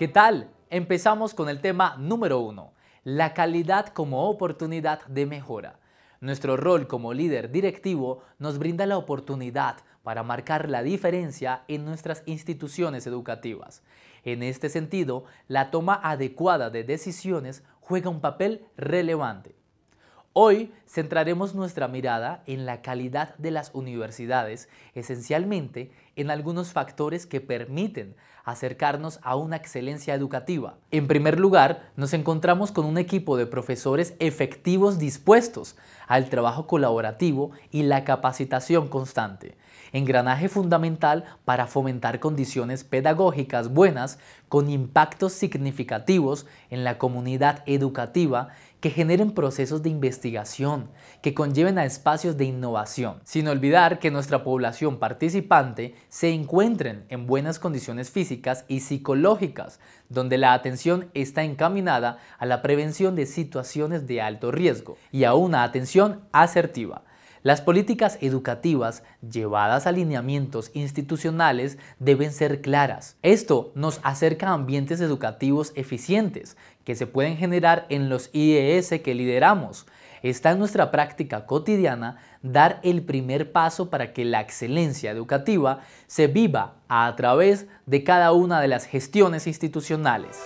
¿Qué tal? Empezamos con el tema número uno, la calidad como oportunidad de mejora. Nuestro rol como líder directivo nos brinda la oportunidad para marcar la diferencia en nuestras instituciones educativas. En este sentido, la toma adecuada de decisiones juega un papel relevante. Hoy centraremos nuestra mirada en la calidad de las universidades, esencialmente en algunos factores que permiten acercarnos a una excelencia educativa. En primer lugar, nos encontramos con un equipo de profesores efectivos dispuestos al trabajo colaborativo y la capacitación constante, engranaje fundamental para fomentar condiciones pedagógicas buenas con impactos significativos en la comunidad educativa que generen procesos de investigación, que conlleven a espacios de innovación, sin olvidar que nuestra población participante se encuentren en buenas condiciones físicas y psicológicas, donde la atención está encaminada a la prevención de situaciones de alto riesgo y a una atención asertiva las políticas educativas llevadas a alineamientos institucionales deben ser claras. Esto nos acerca a ambientes educativos eficientes que se pueden generar en los IES que lideramos. Está en nuestra práctica cotidiana dar el primer paso para que la excelencia educativa se viva a través de cada una de las gestiones institucionales.